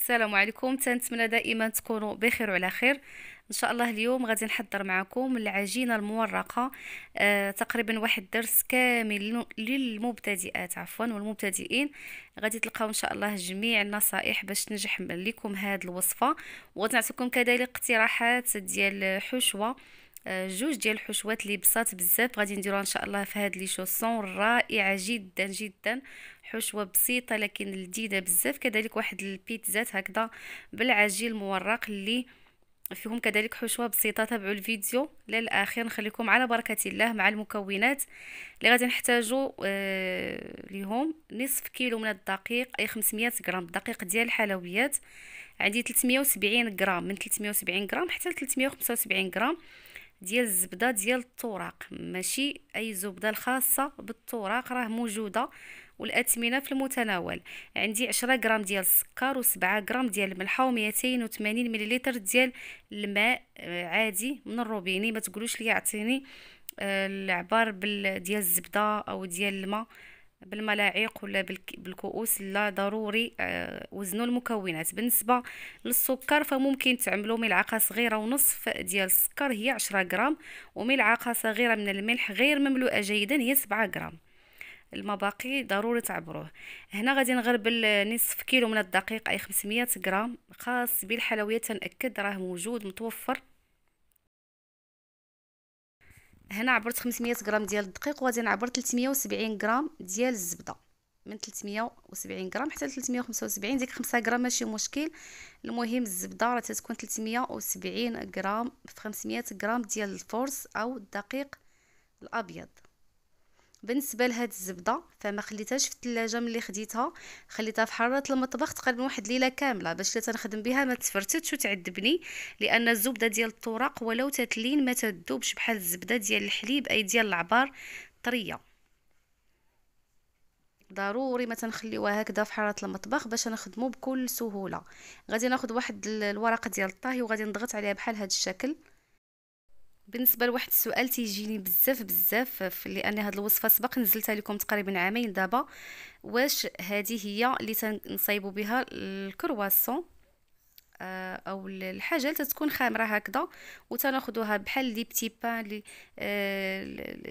السلام عليكم تنتمنى دائما تكونوا بخير وعلى خير ان شاء الله اليوم غادي نحضر معكم العجينه المورقه آه تقريبا واحد الدرس كامل للمبتدئات عفوا والمبتدئين غادي تلقاو ان شاء الله جميع النصائح باش تنجح لكم هذه الوصفه وغادي نعطيكم كذلك اقتراحات ديال حشوه آه، جوج ديال الحشوات اللي بساط بزاف غادي نديروها ان شاء الله في هاد لي شوسون رائعه جدا جدا حشوه بسيطه لكن لذيذه بزاف كذلك واحد البيتزات هكذا بالعجين المورق اللي فيهم كذلك حشوه بسيطه تابعوا الفيديو للاخير نخليكم على بركه الله مع المكونات اللي غادي نحتاجوا آه ليهم نصف كيلو من الدقيق اي 500 غرام الدقيق ديال الحلويات عندي 370 غرام من 370 غرام حتى 375 غرام ديال الزبده ديال التوراق ماشي اي زبده الخاصه بالتوراق راه موجوده والاثمنه في المتناول عندي 10 غرام ديال السكر و7 غرام ديال الملحه و280 مليلتر ديال الماء آه، عادي من الروبيني ما تقولوش لي عطيني آه، العبار ديال الزبده او ديال الماء بالملاعق ولا بالكؤوس لا ضروري آه، وزنوا المكونات بالنسبه للسكر فممكن تعملوا ملعقه صغيره ونصف ديال السكر هي 10 غرام وملعقه صغيره من الملح غير مملوءه جيدا هي 7 غرام المباقي ضروري تعبروه هنا غادي نغربل نصف كيلو من الدقيق اي 500 غرام خاص بالحلويات تنأكد راه موجود متوفر هنا عبرت 500 غرام ديال الدقيق وغادي نعبر 370 غرام ديال الزبده من 370 غرام حتى 375 ديك 5 غرام ماشي مشكل المهم الزبده راه تتكون 370 غرام في 500 غرام ديال الفورس او الدقيق الابيض بالنسبه لهاد الزبده فما خليتهاش في الثلاجه ملي خديتها خليتها في حراره المطبخ تقريبا واحد الليله كامله باش اللي تنخدم بها ما تفرتتش وتعذبني لان الزبده ديال الطرق ولو تتلين ما تذوبش بحال الزبده ديال الحليب اي ديال العبار طريه ضروري ما تنخليوها هكذا في حراره المطبخ باش نخدمو بكل سهوله غادي ناخذ واحد الورقه ديال الطهي وغادي نضغط عليها بحال هذا الشكل بالنسبه لواحد السؤال تيجيني بزاف بزاف لان هاد الوصفه سبق نزلتها لكم تقريبا عامين دابا واش هذه هي اللي تنصايبوا بها الكرواسون آه، او الحاجه اللي تتكون خامره هكذا وتناخذوها بحال لي بتي بان لي آه،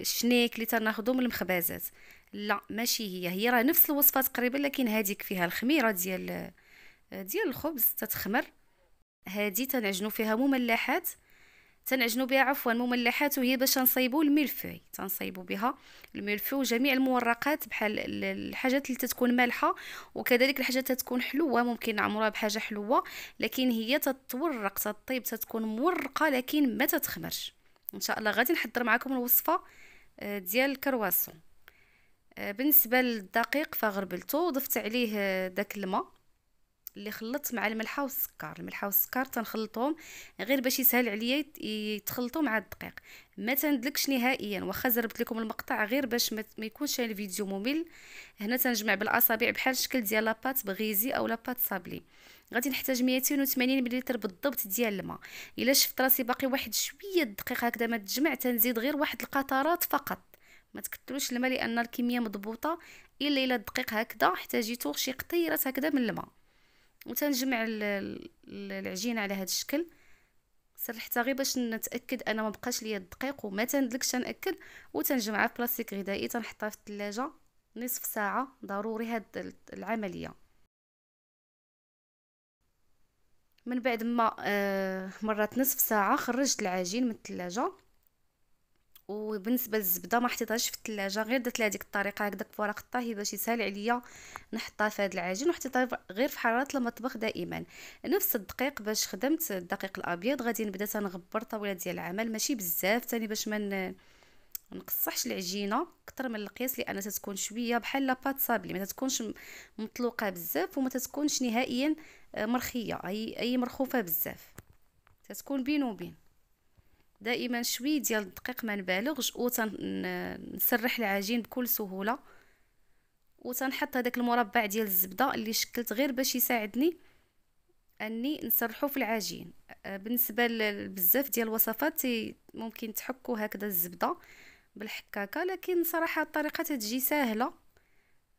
الشنيك اللي تناخذو من المخبازات لا ماشي هي هي راه نفس الوصفه تقريبا لكن هذيك فيها الخميره ديال آه، ديال الخبز تتخمر هادي تنعجنو فيها مملحات تنعجنوا بها عفوا مملحات وهي باش نصيبوا الملفوي تنصيبوا بها الملفوي وجميع المورقات بحال الحاجات اللي تتكون مالحه وكذلك الحاجات تتكون حلوه ممكن نعمروها بحاجه حلوه لكن هي تتورق تطيب تتكون مورقه لكن ما تتخمرش ان شاء الله غادي نحضر معكم الوصفه آه، ديال الكرواسون آه، بالنسبه للدقيق فغربلته وضفت عليه آه، داك الماء اللي خلطت مع الملحه والسكر الملحه والسكر تنخلطهم غير باش يسهل عليا يتخلطوا مع الدقيق ما تندلكش نهائيا واخا زربت لكم المقطع غير باش ما يكونش الفيديو ممل هنا تنجمع بالاصابع بحال الشكل ديال لاباط بغيزي او لاباط صابلي غادي نحتاج 280 ملل بالضبط ديال الماء الا شفت راسي باقي واحد شويه الدقيق هكذا ما تجمع تنزيد غير واحد القطرات فقط ما تكتلوش الماء لان الكميه مضبوطه الا الا الدقيق هكذا احتاجيتو شي قطيرات هكذا من الماء وتنجمع العجينه على هذا الشكل سرحتها غير باش نتاكد انا ما بقاش ليا الدقيق وما تندلكش تناكد وتنجمعها في بلاستيك غذائي تنحطها في الثلاجه نصف ساعه ضروري هاد العمليه من بعد ما آه مرات نصف ساعه خرجت العجين من الثلاجه وبالنسبه للزبده ما حطيتهاش في الثلاجه غير درت لها ديك الطريقه في ورق الطهي باش يسهل عليا نحطها في هذا العجين وحطيتها غير في حراره المطبخ دائما نفس الدقيق باش خدمت الدقيق الابيض غادي نبدا تنغبر طاوله ديال العمل ماشي بزاف ثاني باش ما نقصحش العجينه اكثر من القياس لان تتكون شويه بحال لاباط صابلي ما تتكونش مطلوقه بزاف وما تتكونش نهائيا آه، مرخيه اي اي مرخوفه بزاف تتكون بين وبين دائما شوي ديال الدقيق ما نبالغش وتنسرح العجين بكل سهوله وتنحط هذاك المربع ديال الزبده اللي شكلت غير باش يساعدني اني نسرحو في العجين أه، بالنسبه لبزاف ديال الوصفات ممكن تحكوا هكذا الزبده بالحكاكه لكن صراحه الطريقه تتجي سهله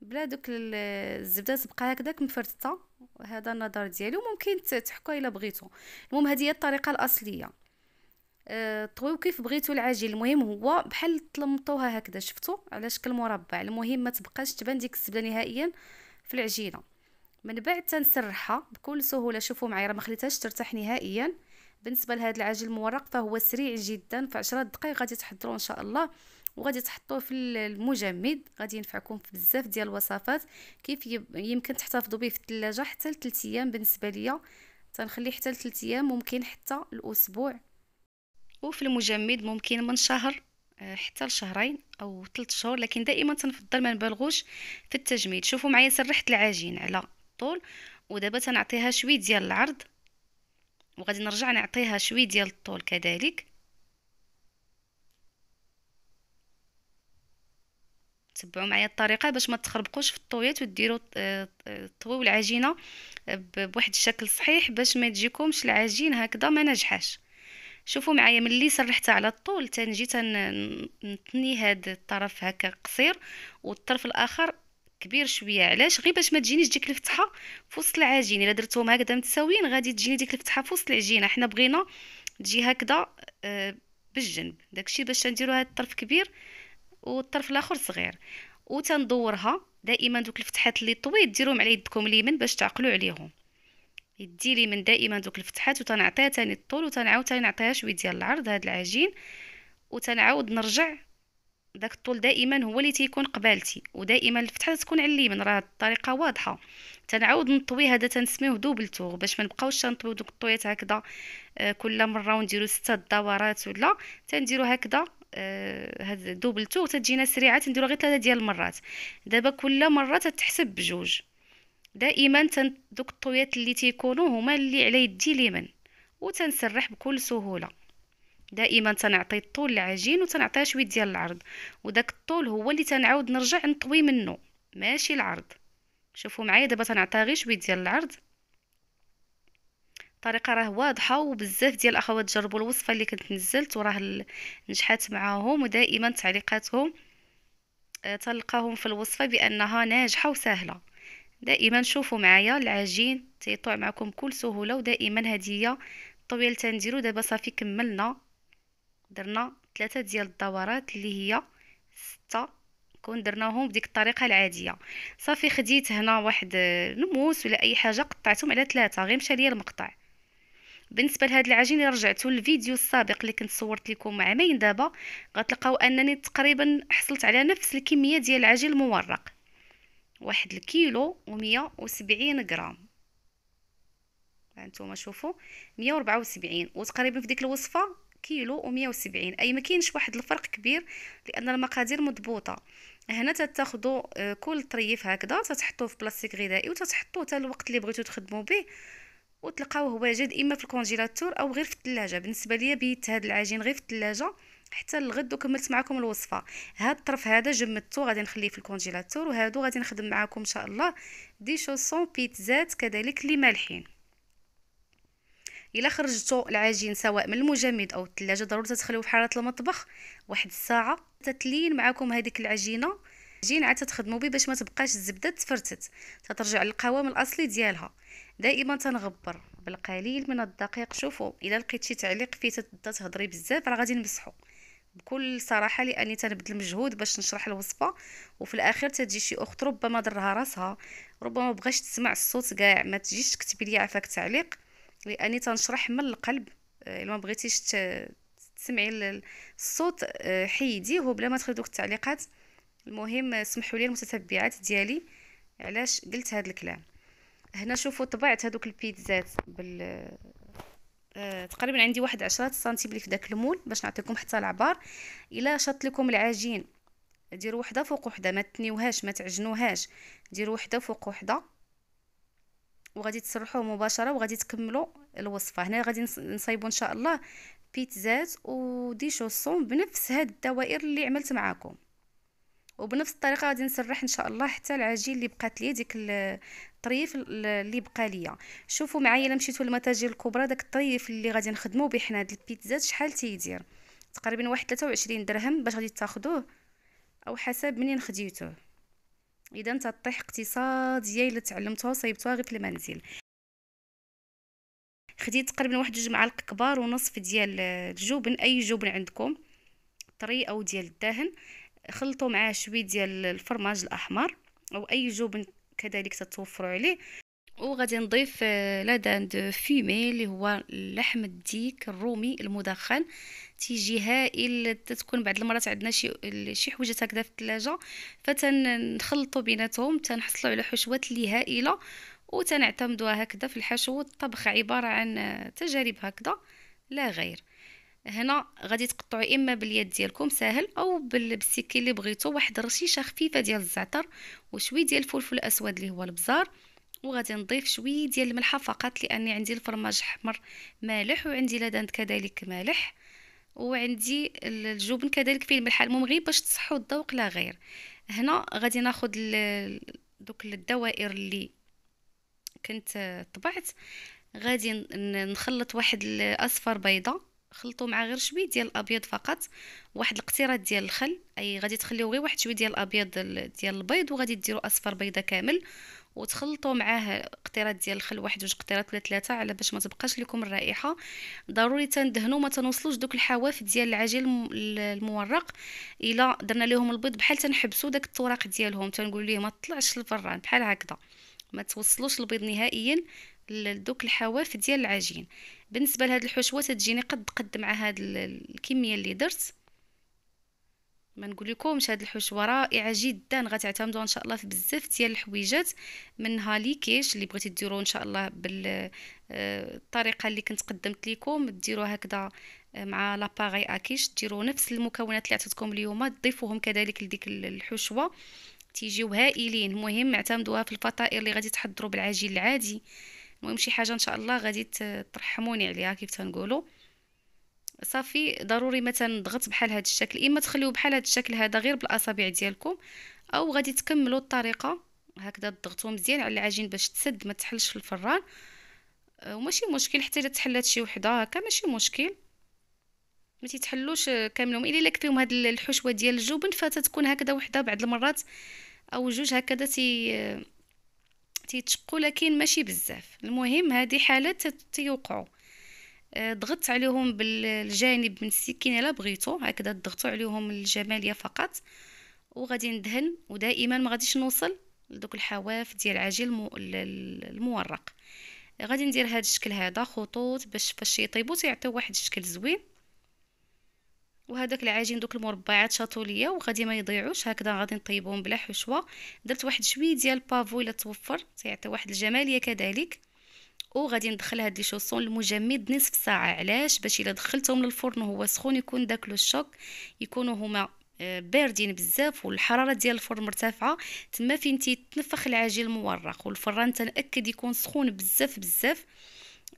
بلا دوك الزبده تبقى هكذاك مفرطه هذا النظر ديالي وممكن تحكوا الا بغيتو المهم هذه هي الطريقه الاصليه آه، طويو كيف بغيتو العجين المهم هو بحال طلمطوها هكذا شفتو على شكل مربع المهم ما تبقاش تبان ديك الزبده نهائيا في العجينه من بعد تنسرحها بكل سهوله شوفوا معايا راه ما خليتهاش ترتاح نهائيا بالنسبه لهذا العجين المورق فهو سريع جدا في 10 دقائق غادي تحضروه ان شاء الله وغادي تحطوه في المجمد غادي ينفعكم في بزاف ديال الوصفات كيف يمكن تحتفظوا به في الثلاجه حتى ل ايام بالنسبه ليا تنخليه حتى ل ايام ممكن حتى الاسبوع وفي المجمد ممكن من شهر آه، حتى لشهرين او ثلاث شهور لكن دائما تنفضل ما نبالغوش في التجميد شوفوا معايا سرحت العجين على الطول ودابا تنعطيها شوي ديال العرض وغادي نرجع نعطيها شوي ديال الطول كذلك تبعوا معايا الطريقه باش ما تخربقوش في الطويات وديروا آه، آه، طويو العجينه بواحد الشكل صحيح باش ما تجيكمش العجين هكذا ما نجحاش شوفوا معايا ملي سرحت على الطول تنجي نطني هاد الطرف هكا قصير والطرف الاخر كبير شويه علاش غير باش ما تجينيش ديك الفتحه في وسط العجين الا درتهم هكذا متساويين غادي تجيني ديك الفتحه في وسط العجينه حنا بغينا تجي هكذا آه، بالجنب داكشي باش نديروا هاد الطرف كبير والطرف الاخر صغير وتندورها دائما دوك الفتحات اللي طويل ديروهم على يدكم اليمين باش تعقلوا عليهم يديري من دائما دوك الفتحات وتنعطيها تاني الطول وتنعاود تاني نعطيها شويه ديال العرض هاد العجين وتنعاود نرجع داك الطول دائما هو اللي تيكون قبالتي ودائما الفتحه تكون على اليمين راه الطريقه واضحه تنعاود نطوي هذا تنسميوه دوبل توغ باش ما نبقاوش تنطويو دوك الطويات هكذا آه كل مره ونديرو ستة دورات ولا تنديرو هكذا آه هاد دوبل توغ تجينا سريعه تنديرو غير ثلاثه ديال المرات دابا كل مره تتحسب بجوج دائما دوك الطويات اللي تيكونوا هما اللي على يدي اليمين وتنسرح بكل سهوله دائما تنعطي الطول للعجين وتنعطيها شويه ديال العرض وداك الطول هو اللي تنعاود نرجع نطوي منه ماشي العرض شوفوا معايا دابا تنعطيها غير شويه ديال العرض الطريقه راه واضحه وبزاف ديال الاخوات جربوا الوصفه اللي كنت نزلت وراه نجحات معاهم ودائما تعليقاتهم آه، تلقاهم في الوصفه بانها ناجحه وسهله دائما شوفوا معايا العجين تيطوع معكم بكل سهوله ودائما هديه الطويل تنديرو دابا صافي كملنا درنا ثلاثه ديال الدورات اللي هي ستة كون درناهم بديك الطريقه العاديه صافي خديت هنا واحد نموس ولا اي حاجه قطعتهم على ثلاثه غير مشى ليا المقطع بالنسبه لهاد العجين رجعتو للفيديو السابق اللي كنت صورت لكم عامين دابا غتلقاو انني تقريبا حصلت على نفس الكميه ديال العجين المورق واحد الكيلو ومية وسبعين غرام هانتوما شوفوا مية وربعة وسبعين وتقريبا في ديك الوصفه كيلو ومية وسبعين اي ما كاينش واحد الفرق كبير لان المقادير مضبوطه هنا تتاخدو آه، كل طريف هكذا تتحطوه في بلاستيك غذائي وتتحطوه حتى الوقت اللي بغيتو تخدموا به وتلقاوه واجد اما في الكونجيلاتور او غير في الثلاجه بالنسبه ليا بيت هاد العجين غير في الثلاجه حتى الغد وكملت معكم الوصفه هاد الطرف هذا جمدته غادي نخليه في الكونجيلاتور وهادو غادي نخدم معكم ان شاء الله دي شوسون بيتزات كذلك اللي مالحين الا خرجتو العجين سواء من المجمد او الثلاجه ضروري تخليوه في حراره المطبخ واحد الساعه تتلين معكم هذيك العجينه العجين عاد تخدموا به باش ما تبقاش الزبده تفرتت تترجع للقوام الاصلي ديالها دائما تنغبر بالقليل من الدقيق شوفوا الا لقيت شي تعليق فيه تهضري بزاف راه غادي نمسحو بكل صراحه لاني تنبذل مجهود باش نشرح الوصفه وفي الاخر تجي شي اخت ربما ضرها راسها ربما بغاش تسمع الصوت كاع ما تجيش تكتبي لي عفاك تعليق لاني تنشرح من القلب آه، الا ما بغيتيش تسمعي الصوت آه، حيديه بلا ما تخلي دوك التعليقات المهم سمحوا لي المتتبعات ديالي علاش قلت هذا الكلام هنا شوفوا طبعت هذوك البيتزات بال آه تقريبا عندي واحد عشرة سنتيم في داك المول باش نعطيكم حتى العبار الا شط لكم العجين ديروا وحده فوق وحده ما تنيوهاش ما تعجنوهاش ديروا وحده فوق وحده وغادي تسرحوه مباشره وغادي تكملوا الوصفه هنا غادي نصايبوا ان شاء الله بيتزات ودي شوسون بنفس هاد الدوائر اللي عملت معاكم وبنفس الطريقه غادي نسرح ان شاء الله حتى العجين اللي بقات لي ديك الطريف اللي بقى ليا شوفوا معايا الا مشيتو للمتاجر الكبرى داك الطريف اللي غادي نخدمو به حنا هاد البيتزات شحال تيدير تقريبا واحد 23 درهم باش غادي تاخذوه او حسب منين خديتوه اذا تطيح اقتصاديه الا تعلمتوها صيبتوها غير في المنزل خديت تقريبا واحد جوج معالق كبار ونصف ديال الجبن اي جبن عندكم طري او ديال الدهن خلطوا معاه شوي ديال الفرماج الاحمر او اي جبن كذلك تتوفروا عليه وغادي نضيف آه، لادان دو فيمي اللي هو لحم الديك الرومي المدخن تيجي هائل تتكون بعض المرات عندنا شي شي حويجات هكذا في الثلاجه فتنخلطوا بيناتهم تنحصلوا على حشوات اللي هائله وتنعتمدوها هكذا في الحشو الطبخ عباره عن آه، تجارب هكذا لا غير هنا غادي تقطعوا اما باليد ديالكم ساهل او بالسكين اللي بغيتو واحد رشيشه خفيفه ديال الزعتر وشويه ديال الفلفل الاسود اللي هو البزار وغادي نضيف شويه ديال الملحه فقط لاني عندي الفرماج حمر مالح وعندي لادانت كذلك مالح وعندي الجبن كذلك فيه الملحه المهم غير باش تصحوا الذوق لا غير هنا غادي ناخذ دوك الدوائر اللي كنت طبعت غادي نخلط واحد الاصفر بيضه خلطوا مع غير شويه ديال الابيض فقط واحد الاقتراض ديال الخل اي غادي تخليو غير واحد شويه ديال الابيض ديال البيض وغادي ديروا اصفر بيضه كامل وتخلطوا معاه اقتراض ديال الخل واحد جوج اقتراض ولا ثلاثه على باش ما تبقاش لكم الرائحه ضروري تندهنوا ما تنوصلوش دوك الحواف ديال العجين المورق الا درنا لهم البيض بحال تنحبسوا داك التوراق ديالهم تنقول ليه ما تطلعش للفران بحال هكذا ما توصلوش البيض نهائيا لدوك الحواف ديال العجين بالنسبه لهاد الحشوه تجيني قد قد مع هاد الكميه اللي درت ما نقول لكمش هاد الحشوه رائعه جدا غتعتمدوا ان شاء الله في بزاف ديال الحويجات منها لي كيش اللي بغيتي ديروا ان شاء الله بالطريقه آه، اللي كنت قدمت لكم ديروا هكذا آه، مع لاباغي اكيش ديروا نفس المكونات اللي عطيتكم اليوم تضيفوهم كذلك لديك الحشوه تيجيو هائلين مهم اعتمدوها في الفطائر اللي غادي تحضروا بالعجين العادي المهم شي حاجه ان شاء الله غادي ترحموني عليها كيف تنقولوا صافي ضروري مثلا ضغط بحال هذا الشكل اما تخليوه بحال هذا الشكل هذا غير بالاصابع ديالكم او غادي تكملوا الطريقه هكذا تضغطوا مزيان على العجين باش تسد ما تحلش في الفران أه، وماشي مشكل حتى الا تحلات شي وحده هكا ماشي مشكل ما تيتحلوش كاملهم الا لك فيهم هاد الحشوه ديال الجبن فتتكون هكذا وحده بعض المرات او جوج هكذا تي تيتشقوا لكن ماشي بزاف المهم هذه حالات تيوقعوا آه، ضغطت عليهم بالجانب من السكين الا بغيتو هكذا ضغطوا عليهم الجماليه فقط وغادي ندهن ودائما ما غاديش نوصل لدوك الحواف ديال العجين المورق غادي ندير هذا الشكل هذا خطوط باش فاش يطيبوا تيعطيو واحد الشكل زوين وهذاك العجين دوك المربعات شاطو ليا وغادي ما يضيعوش هكذا غادي نطيبهم بلا حشوه درت واحد شويه ديال البافو الا توفر تيعطي واحد الجماليه كذلك وغادي ندخل هاد لي شوسون المجمد نصف ساعه علاش باش الا دخلتهم للفرن وهو سخون يكون داك لو شوك يكونوا هما آه، باردين بزاف والحراره ديال الفرن مرتفعه تما فين تيتنفخ العجين المورق والفران تنأكد يكون سخون بزاف بزاف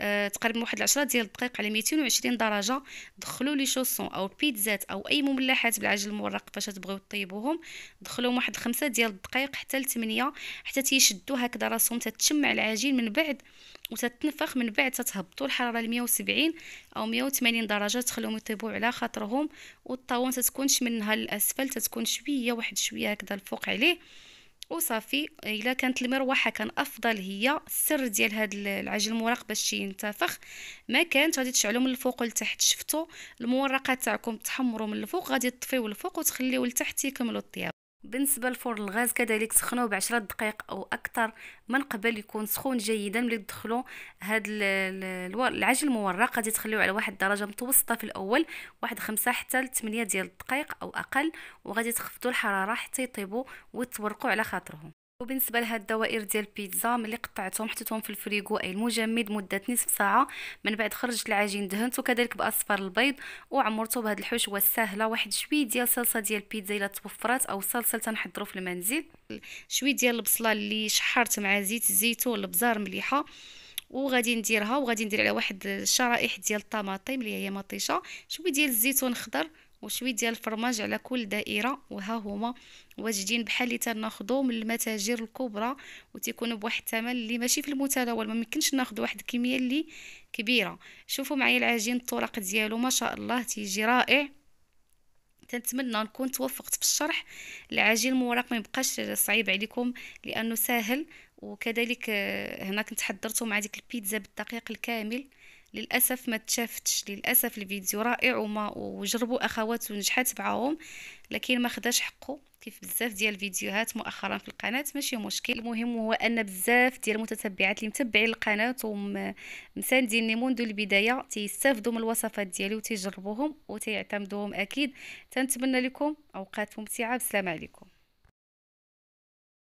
آه تقريبا واحد 10 ديال الدقائق على 220 درجه دخلوا لي شوسون او بيتزات او اي مملحات بالعجل المورق فاش تبغيو طيبوهم دخلوهم واحد خمسة ديال الدقائق حتى ل 8 حتى تيشدوا هكذا راسهم تتشمع العجين من بعد وتتنفخ من بعد تتهبطوا الحراره ل 170 او 180 درجه تخليهم يطيبوا على خاطرهم والطاون تتكونش منها للاسفل تتكون شويه واحد شويه هكذا الفوق عليه وصافي الا كانت المروحه كان افضل هي السر ديال هاد العجل الموراق باش ينتفخ ما كانت غادي تشعلو من الفوق لتحت شفتوا المورقه تاعكم تحمروا من الفوق غادي تطفيو الفوق وتخليوه لتحت يكملوا الطياب بالنسبه للفرن الغاز كذلك سخنوه بعشرة دقائق او اكثر من قبل يكون سخون جيدا ملي تدخلوا هذا العجل المورق غادي تخليوه على واحد الدرجه متوسطه في الاول واحد خمسة حتى ل 8 ديال الدقائق او اقل وغادي تخفضوا الحراره حتى يطيبوا ويتورقوا على خاطرهم وبالنسبه لهاد الدوائر ديال البيتزا ملي قطعتهم حطيتهم في الفريغو اي المجمد مده نصف ساعه من بعد خرجت العجين دهنته كذلك باصفر البيض وعمرته بهاد الحشوه السهله واحد شويه ديال صلصه ديال البيتزا الا توفرات او صلصه تنحضروا في المنزل شويه ديال البصله اللي شحرت مع زيت الزيتون البزار مليحه وغادي نديرها وغادي ندير على واحد الشرائح ديال الطماطم اللي هي مطيشه شويه ديال الزيتون خضر وشويه ديال الفرماج على كل دائره وها هما واجدين بحال اللي تناخذو من المتاجر الكبرى وتيكونوا بواحد الثمن اللي ماشي في المتداول ما يمكنش ناخذ واحد الكميه اللي كبيره شوفوا معايا العجين الطرق ديالو ما شاء الله تيجي رائع تنتمنى نكون توفقت في الشرح العجين المورق ما يبقاش صعيب عليكم لانه ساهل وكذلك آه، هنا كنت حضرته مع ديك البيتزا بالدقيق الكامل للاسف ما تشافتش للاسف الفيديو رائع وما وجربوا اخوات ونجحت معاهم لكن ما خداش حقه كيف بزاف ديال الفيديوهات مؤخرا في القناه ماشي مشكل المهم هو ان بزاف ديال المتتبعات اللي متبعين القناه ومسانديني منذ البدايه تيستافدوا من الوصفات ديالي وتجربوهم وتيعتمدوهم اكيد تنتمنى لكم اوقات ممتعه بسلام عليكم